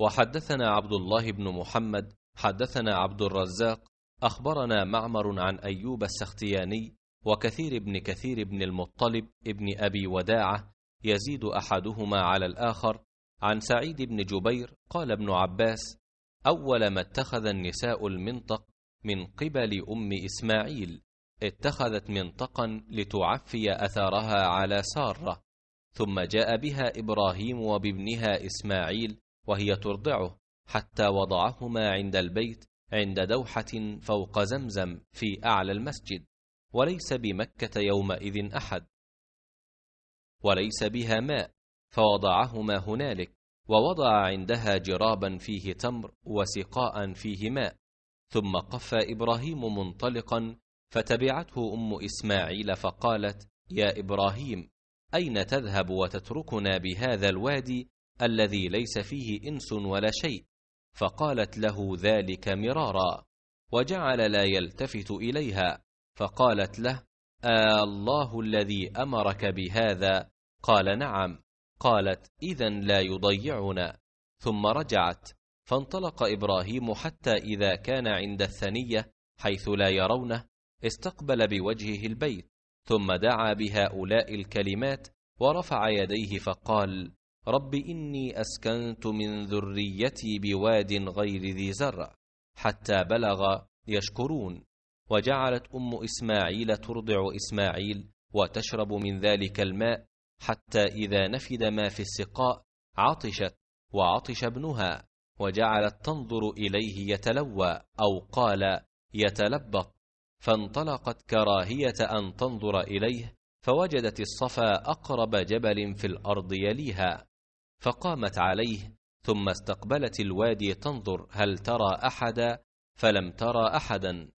وحدثنا عبد الله بن محمد حدثنا عبد الرزاق أخبرنا معمر عن أيوب السختياني وكثير بن كثير بن المطلب ابن أبي وداعة يزيد أحدهما على الآخر عن سعيد بن جبير قال ابن عباس أول ما اتخذ النساء المنطق من قبل أم إسماعيل اتخذت منطقا لتعفي أثرها على سارة ثم جاء بها إبراهيم وبابنها إسماعيل وهي ترضعه حتى وضعهما عند البيت عند دوحة فوق زمزم في أعلى المسجد وليس بمكة يومئذ أحد وليس بها ماء فوضعهما هنالك ووضع عندها جرابا فيه تمر وسقاء فيه ماء ثم قف إبراهيم منطلقا فتبعته أم إسماعيل فقالت يا إبراهيم أين تذهب وتتركنا بهذا الوادي الذي ليس فيه انس ولا شيء فقالت له ذلك مرارا وجعل لا يلتفت اليها فقالت له آه الله الذي امرك بهذا قال نعم قالت اذا لا يضيعنا ثم رجعت فانطلق ابراهيم حتى اذا كان عند الثنيه حيث لا يرونه استقبل بوجهه البيت ثم دعا بهؤلاء الكلمات ورفع يديه فقال رب إني أسكنت من ذريتي بواد غير ذي زرع حتى بلغ يشكرون وجعلت أم إسماعيل ترضع إسماعيل وتشرب من ذلك الماء حتى إذا نفد ما في السقاء عطشت وعطش ابنها وجعلت تنظر إليه يتلوى أو قال يتلبط فانطلقت كراهية أن تنظر إليه فوجدت الصفا أقرب جبل في الأرض يليها فقامت عليه ثم استقبلت الوادي تنظر هل ترى احدا فلم ترى احدا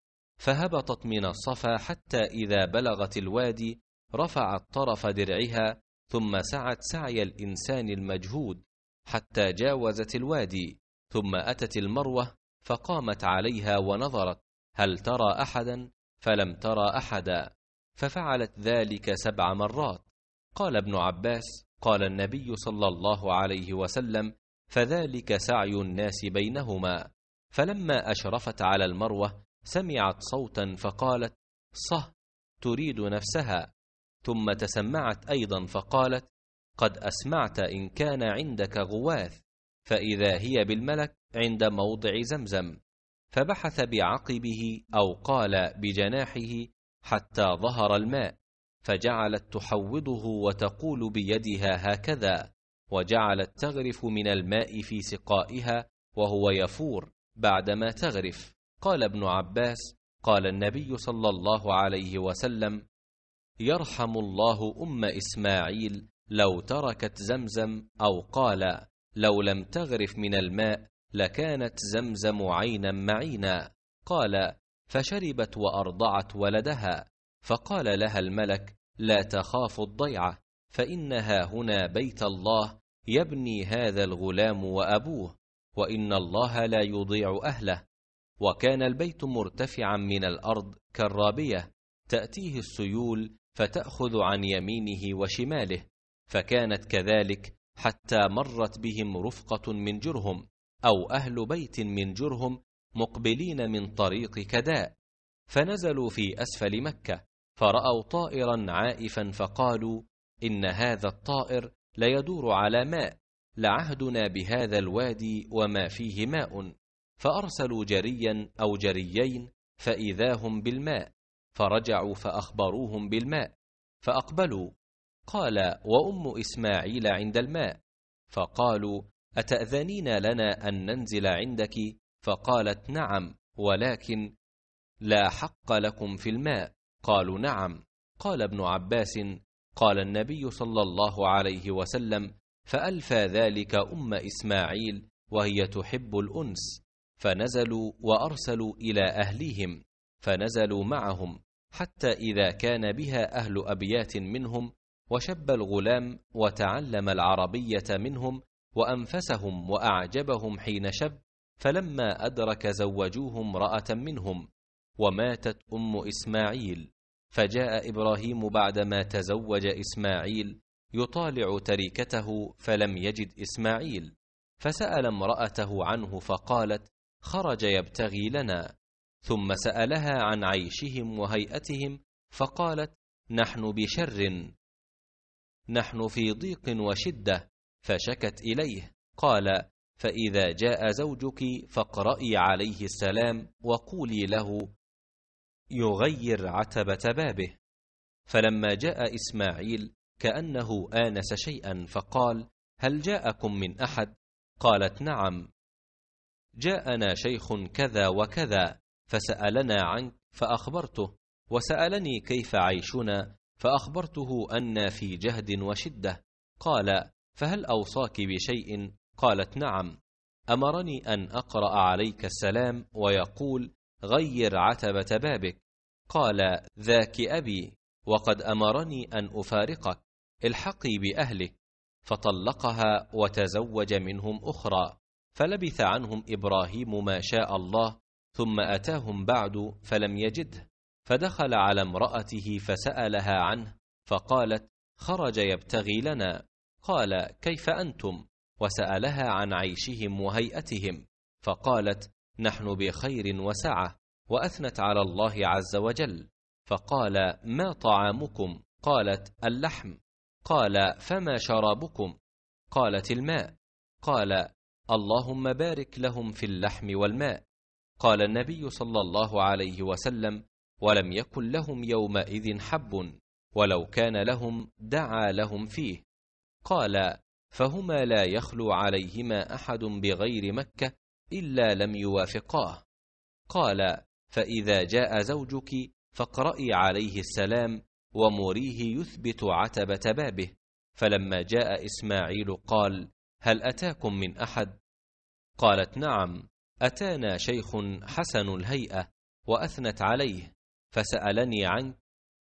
فهبطت من الصفا حتى اذا بلغت الوادي رفعت طرف درعها ثم سعت سعي الانسان المجهود حتى جاوزت الوادي ثم اتت المروه فقامت عليها ونظرت هل ترى احدا فلم ترى احدا ففعلت ذلك سبع مرات قال ابن عباس قال النبي صلى الله عليه وسلم فذلك سعي الناس بينهما فلما اشرفت على المروه سمعت صوتا فقالت صه تريد نفسها ثم تسمعت ايضا فقالت قد اسمعت ان كان عندك غواث فاذا هي بالملك عند موضع زمزم فبحث بعقبه او قال بجناحه حتى ظهر الماء فجعلت تحوضه وتقول بيدها هكذا وجعلت تغرف من الماء في سقائها وهو يفور بعدما تغرف قال ابن عباس قال النبي صلى الله عليه وسلم يرحم الله ام اسماعيل لو تركت زمزم او قال لو لم تغرف من الماء لكانت زمزم عينا معينا قال فشربت وارضعت ولدها فقال لها الملك لا تخاف الضيعه فانها هنا بيت الله يبني هذا الغلام وابوه وان الله لا يضيع اهله وكان البيت مرتفعا من الارض كالرابيه تاتيه السيول فتاخذ عن يمينه وشماله فكانت كذلك حتى مرت بهم رفقه من جرهم او اهل بيت من جرهم مقبلين من طريق كداء فنزلوا في اسفل مكه فرأوا طائرا عائفا فقالوا إن هذا الطائر ليدور على ماء لعهدنا بهذا الوادي وما فيه ماء فأرسلوا جريا أو جريين فإذا هم بالماء فرجعوا فأخبروهم بالماء فأقبلوا قال وأم إسماعيل عند الماء فقالوا أتأذنين لنا أن ننزل عندك فقالت نعم ولكن لا حق لكم في الماء قالوا نعم قال ابن عباس قال النبي صلى الله عليه وسلم فألفى ذلك أم إسماعيل وهي تحب الأنس فنزلوا وأرسلوا إلى أهليهم فنزلوا معهم حتى إذا كان بها أهل أبيات منهم وشب الغلام وتعلم العربية منهم وأنفسهم وأعجبهم حين شب فلما أدرك زوجوه امرأة منهم وماتت أم إسماعيل فجاء إبراهيم بعدما تزوج إسماعيل يطالع تركته فلم يجد إسماعيل فسأل امرأته عنه فقالت خرج يبتغي لنا ثم سألها عن عيشهم وهيئتهم فقالت نحن بشر نحن في ضيق وشدة فشكت إليه قال فإذا جاء زوجك فاقرئي عليه السلام وقولي له يغير عتبة بابه فلما جاء إسماعيل كأنه آنس شيئا فقال هل جاءكم من أحد؟ قالت نعم جاءنا شيخ كذا وكذا فسألنا عنك فأخبرته وسألني كيف عيشنا فأخبرته أن في جهد وشدة قال فهل أوصاك بشيء؟ قالت نعم أمرني أن أقرأ عليك السلام ويقول غير عتبة بابك قال ذاك أبي وقد أمرني أن أفارقك الحقي بأهلك فطلقها وتزوج منهم أخرى فلبث عنهم إبراهيم ما شاء الله ثم أتاهم بعد فلم يجده فدخل على امرأته فسألها عنه فقالت خرج يبتغي لنا قال كيف أنتم وسألها عن عيشهم وهيئتهم فقالت نحن بخير وسعه واثنت على الله عز وجل فقال ما طعامكم قالت اللحم قال فما شرابكم قالت الماء قال اللهم بارك لهم في اللحم والماء قال النبي صلى الله عليه وسلم ولم يكن لهم يومئذ حب ولو كان لهم دعا لهم فيه قال فهما لا يخلو عليهما احد بغير مكه إلا لم يوافقاه قال فإذا جاء زوجك فاقرأي عليه السلام ومريه يثبت عتبة بابه فلما جاء إسماعيل قال هل أتاكم من أحد؟ قالت نعم أتانا شيخ حسن الهيئة وأثنت عليه فسألني عنك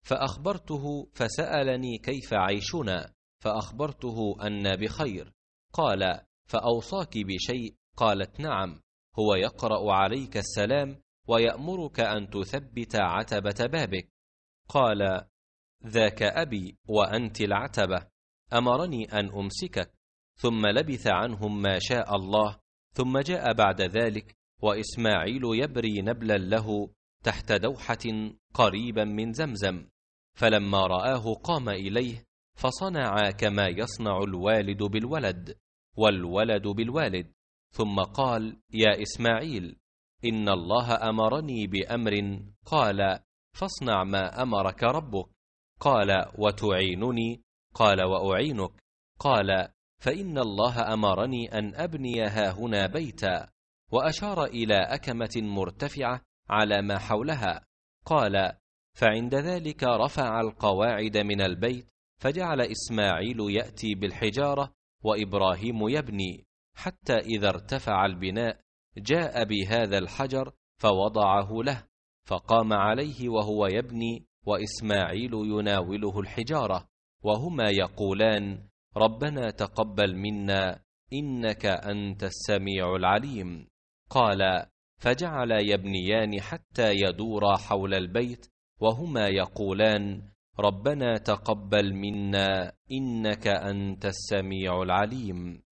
فأخبرته فسألني كيف عيشنا فأخبرته أن بخير قال فأوصاك بشيء قالت نعم هو يقرا عليك السلام ويامرك ان تثبت عتبه بابك قال ذاك ابي وانت العتبه امرني ان امسكك ثم لبث عنهم ما شاء الله ثم جاء بعد ذلك واسماعيل يبري نبلا له تحت دوحه قريبا من زمزم فلما راه قام اليه فصنع كما يصنع الوالد بالولد والولد بالوالد ثم قال يا إسماعيل إن الله أمرني بأمر قال فاصنع ما أمرك ربك قال وتعينني قال وأعينك قال فإن الله أمرني أن أبني هنا بيتا وأشار إلى أكمة مرتفعة على ما حولها قال فعند ذلك رفع القواعد من البيت فجعل إسماعيل يأتي بالحجارة وإبراهيم يبني حتى إذا ارتفع البناء جاء بهذا الحجر فوضعه له فقام عليه وهو يبني وإسماعيل يناوله الحجارة وهما يقولان ربنا تقبل منا إنك أنت السميع العليم قال فجعل يبنيان حتى يدورا حول البيت وهما يقولان ربنا تقبل منا إنك أنت السميع العليم